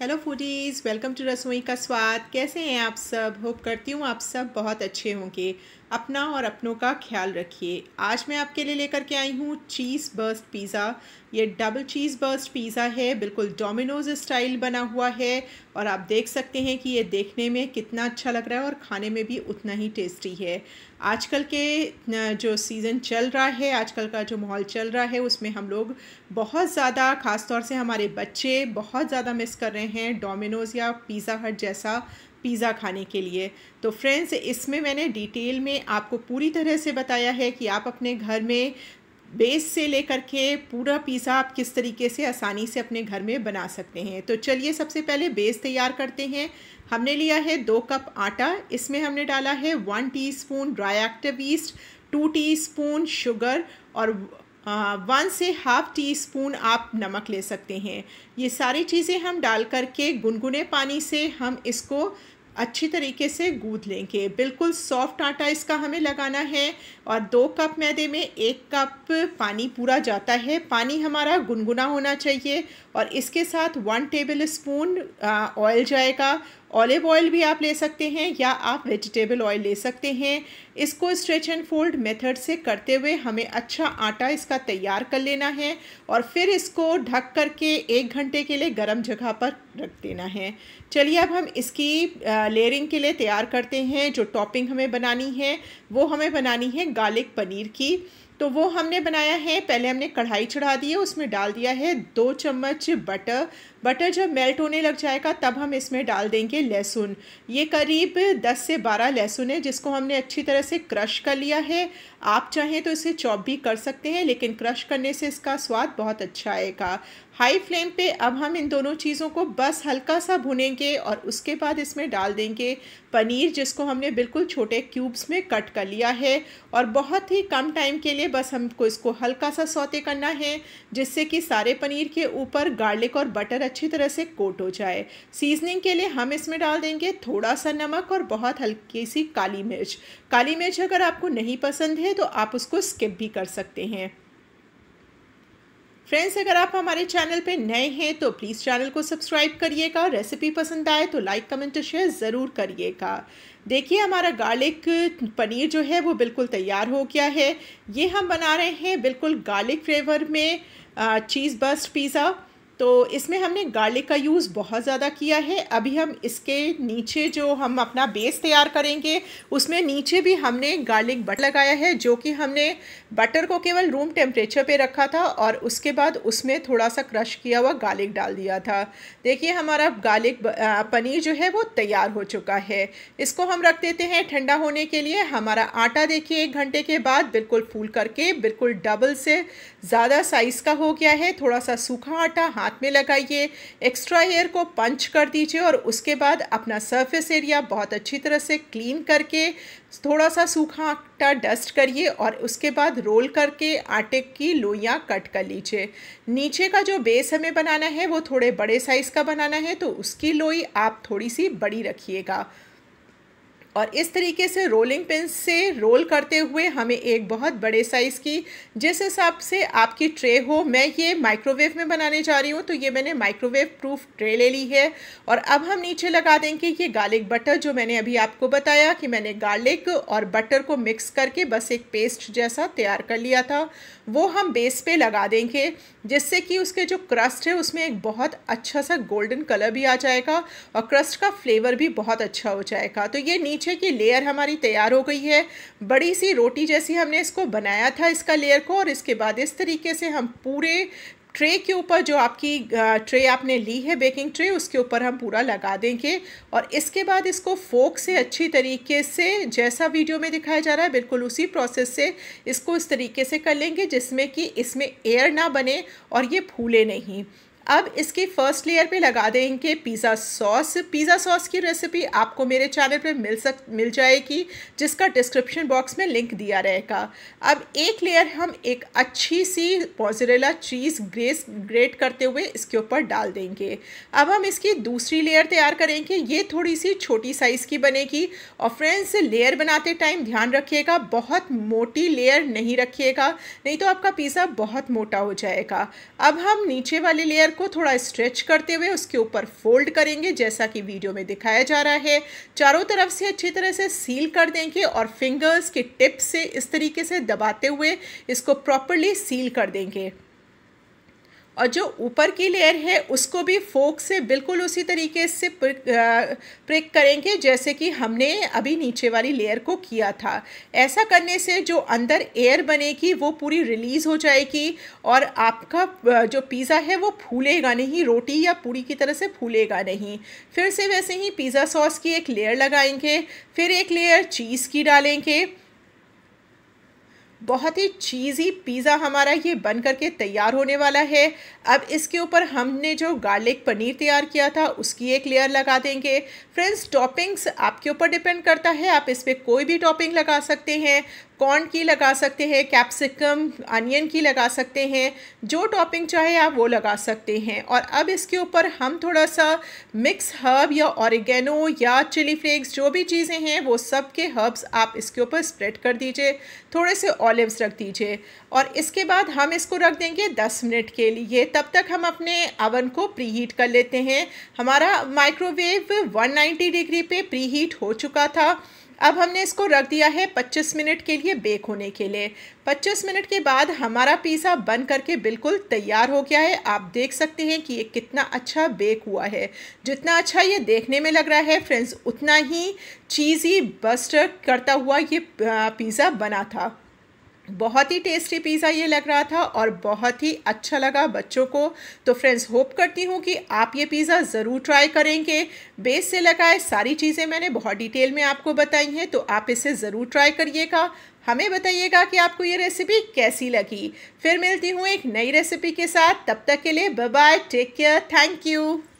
hello foodies welcome to रसोई का स्वाद कैसे हैं आप सब होप करती हूँ आप सब बहुत अच्छे होंगे अपना और अपनों का ख्याल रखिए आज मैं आपके लिए लेकर के आई हूँ चीज़ बर्स्ट पिज़्ज़ा ये डबल चीज़ बर्स्ट पिज़्ज़ा है बिल्कुल डोमिनोज स्टाइल बना हुआ है और आप देख सकते हैं कि ये देखने में कितना अच्छा लग रहा है और खाने में भी उतना ही टेस्टी है आजकल के जो सीज़न चल रहा है आजकल का जो माहौल चल रहा है उसमें हम लोग बहुत ज़्यादा ख़ासतौर से हमारे बच्चे बहुत ज़्यादा मिस कर रहे हैं डोमिनोज़ या पिज़्ज़ा हट जैसा पिज़्ज़ा खाने के लिए तो फ्रेंड्स इसमें मैंने डिटेल में आपको पूरी तरह से बताया है कि आप अपने घर में बेस से लेकर के पूरा पिज़्ज़ा आप किस तरीके से आसानी से अपने घर में बना सकते हैं तो चलिए सबसे पहले बेस तैयार करते हैं हमने लिया है दो कप आटा इसमें हमने डाला है one teaspoon dry active yeast two teaspoon sugar और वन से हाफ टी स्पून आप नमक ले सकते हैं ये सारी चीज़ें हम डाल करके गुनगुने पानी से हम इसको अच्छी तरीके से गूँध लेंगे बिल्कुल सॉफ्ट आटा इसका हमें लगाना है और दो कप मैदे में एक कप पानी पूरा जाता है पानी हमारा गुनगुना होना चाहिए और इसके साथ वन टेबल स्पून ऑयल जाएगा ऑलिव ऑयल भी आप ले सकते हैं या आप वेजिटेबल ऑयल ले सकते हैं इसको स्ट्रेच एंड फोल्ड मेथड से करते हुए हमें अच्छा आटा इसका तैयार कर लेना है और फिर इसको ढक करके एक घंटे के लिए गर्म जगह पर रख देना है चलिए अब हम इसकी लेयरिंग के लिए तैयार करते हैं जो टॉपिंग हमें बनानी है वो हमें बनानी है गार्लिक पनीर की तो वो हमने बनाया है पहले हमने कढ़ाई चढ़ा दी है उसमें डाल दिया है दो चम्मच बटर बटर जब मेल्ट होने लग जाएगा तब हम इसमें डाल देंगे लहसुन ये करीब 10 से 12 लहसुन है जिसको हमने अच्छी तरह से क्रश कर लिया है आप चाहें तो इसे चॉप भी कर सकते हैं लेकिन क्रश करने से इसका स्वाद बहुत अच्छा आएगा हाई फ्लेम पे अब हम इन दोनों चीज़ों को बस हल्का सा भुनेंगे और उसके बाद इसमें डाल देंगे पनीर जिसको हमने बिल्कुल छोटे क्यूब्स में कट कर लिया है और बहुत ही कम टाइम के लिए बस हमको इसको हल्का सा सौते करना है जिससे कि सारे पनीर के ऊपर गार्लिक और बटर अच्छी तरह से कोट हो जाए सीजनिंग के लिए हम इसमें डाल देंगे थोड़ा सा नमक और बहुत हल्की सी काली मिर्च काली मिर्च अगर आपको नहीं पसंद है तो आप उसको स्किप भी कर सकते हैं फ्रेंड्स अगर आप हमारे चैनल पे नए हैं तो प्लीज़ चैनल को सब्सक्राइब करिएगा रेसिपी पसंद आए तो लाइक कमेंट और शेयर ज़रूर करिएगा देखिए हमारा गार्लिक पनीर जो है वो बिल्कुल तैयार हो गया है ये हम बना रहे हैं बिल्कुल गार्लिक फ्लेवर में चीज़ बस्ट पिज़्ज़ा तो इसमें हमने गार्लिक का यूज़ बहुत ज़्यादा किया है अभी हम इसके नीचे जो हम अपना बेस तैयार करेंगे उसमें नीचे भी हमने गार्लिक बटर लगाया है जो कि हमने बटर को केवल रूम टेम्परेचर पे रखा था और उसके बाद उसमें थोड़ा सा क्रश किया हुआ गार्लिक डाल दिया था देखिए हमारा गार्लिक पनीर जो है वो तैयार हो चुका है इसको हम रख देते हैं ठंडा होने के लिए हमारा आटा देखिए एक घंटे के बाद बिल्कुल फूल करके बिल्कुल डबल से ज़्यादा साइज़ का हो गया है थोड़ा सा सूखा आटा हाथ में लगाइए एक्स्ट्रा एयर को पंच कर दीजिए और उसके बाद अपना सरफेस एरिया बहुत अच्छी तरह से क्लीन करके थोड़ा सा सूखा आटा डस्ट करिए और उसके बाद रोल करके आटे की लोइयाँ कट कर लीजिए नीचे का जो बेस हमें बनाना है वो थोड़े बड़े साइज़ का बनाना है तो उसकी लोई आप थोड़ी सी बड़ी रखिएगा और इस तरीके से रोलिंग पिन से रोल करते हुए हमें एक बहुत बड़े साइज़ की जिस हिसाब से आपकी ट्रे हो मैं ये माइक्रोवेव में बनाने जा रही हूँ तो ये मैंने माइक्रोवेव प्रूफ ट्रे ले ली है और अब हम नीचे लगा देंगे ये गार्लिक बटर जो मैंने अभी आपको बताया कि मैंने गार्लिक और बटर को मिक्स करके बस एक पेस्ट जैसा तैयार कर लिया था वो हम बेस पे लगा देंगे जिससे कि उसके जो क्रस्ट है उसमें एक बहुत अच्छा सा गोल्डन कलर भी आ जाएगा और क्रस्ट का फ्लेवर भी बहुत अच्छा हो जाएगा तो ये नीचे पीछे की लेयर हमारी तैयार हो गई है बड़ी सी रोटी जैसी हमने इसको बनाया था इसका लेयर को और इसके बाद इस तरीके से हम पूरे ट्रे के ऊपर जो आपकी ट्रे आपने ली है बेकिंग ट्रे उसके ऊपर हम पूरा लगा देंगे और इसके बाद इसको फोक से अच्छी तरीके से जैसा वीडियो में दिखाया जा रहा है बिल्कुल उसी प्रोसेस से इसको इस तरीके से कर लेंगे जिसमें कि इसमें एयर ना बने और ये फूले नहीं अब इसकी फ़र्स्ट लेयर पे लगा देंगे पिज़्ज़ा सॉस पिज़्ज़ा सॉस की रेसिपी आपको मेरे चैनल पे मिल सक मिल जाएगी जिसका डिस्क्रिप्शन बॉक्स में लिंक दिया रहेगा अब एक लेयर हम एक अच्छी सी मोजरेला चीज़ ग्रेस ग्रेट करते हुए इसके ऊपर डाल देंगे अब हम इसकी दूसरी लेयर तैयार करेंगे ये थोड़ी सी छोटी साइज़ की बनेगी और फ्रेंड्स लेयर बनाते टाइम ध्यान रखिएगा बहुत मोटी लेयर नहीं रखिएगा नहीं तो आपका पिज़्ज़ा बहुत मोटा हो जाएगा अब हम नीचे वाली लेयर को थोड़ा स्ट्रेच करते हुए उसके ऊपर फोल्ड करेंगे जैसा कि वीडियो में दिखाया जा रहा है चारों तरफ से अच्छी तरह से सील कर देंगे और फिंगर्स के टिप से इस तरीके से दबाते हुए इसको प्रॉपरली सील कर देंगे और जो ऊपर की लेयर है उसको भी फोक से बिल्कुल उसी तरीके से प्रिक करेंगे जैसे कि हमने अभी नीचे वाली लेयर को किया था ऐसा करने से जो अंदर एयर बनेगी वो पूरी रिलीज़ हो जाएगी और आपका जो पिज़्ज़ा है वो फूलेगा नहीं रोटी या पूरी की तरह से फूलेगा नहीं फिर से वैसे ही पिज़्ज़ा सॉस की एक लेयर लगाएंगे फिर एक लेयर चीज़ की डालेंगे बहुत ही चीज़ी पिज़्ज़ा हमारा ये बन करके तैयार होने वाला है अब इसके ऊपर हमने जो गार्लिक पनीर तैयार किया था उसकी एक लेयर लगा देंगे फ्रेंड्स टॉपिंग्स आपके ऊपर डिपेंड करता है आप इस पर कोई भी टॉपिंग लगा सकते हैं कॉर्न की लगा सकते हैं कैप्सिकम अनियन की लगा सकते हैं जो टॉपिंग चाहे आप वो लगा सकते हैं और अब इसके ऊपर हम थोड़ा सा मिक्स हर्ब या ऑरिगेनो या चिली फ्लेक्स जो भी चीज़ें हैं वो सब के हर्ब्स आप इसके ऊपर स्प्रेड कर दीजिए थोड़े से ऑलिव ऑलिव्स रख दीजिए और इसके बाद हम इसको रख देंगे 10 मिनट के लिए तब तक हम अपने अवन को प्री हीट कर लेते हैं हमारा माइक्रोवेव 190 डिग्री पे प्री हीट हो चुका था अब हमने इसको रख दिया है 25 मिनट के लिए बेक होने के लिए 25 मिनट के बाद हमारा पिज़्ज़ा बन करके बिल्कुल तैयार हो गया है आप देख सकते हैं कि ये कितना अच्छा बेक हुआ है जितना अच्छा ये देखने में लग रहा है फ्रेंड्स उतना ही चीज़ी बस्टर करता हुआ ये पिज़्ज़ा बना था बहुत ही टेस्टी पिज़्ज़ा ये लग रहा था और बहुत ही अच्छा लगा बच्चों को तो फ्रेंड्स होप करती हूँ कि आप ये पिज़्ज़ा ज़रूर ट्राई करेंगे बेस से लगाए सारी चीज़ें मैंने बहुत डिटेल में आपको बताई हैं तो आप इसे ज़रूर ट्राई करिएगा हमें बताइएगा कि आपको ये रेसिपी कैसी लगी फिर मिलती हूँ एक नई रेसिपी के साथ तब तक के लिए bye take care thank you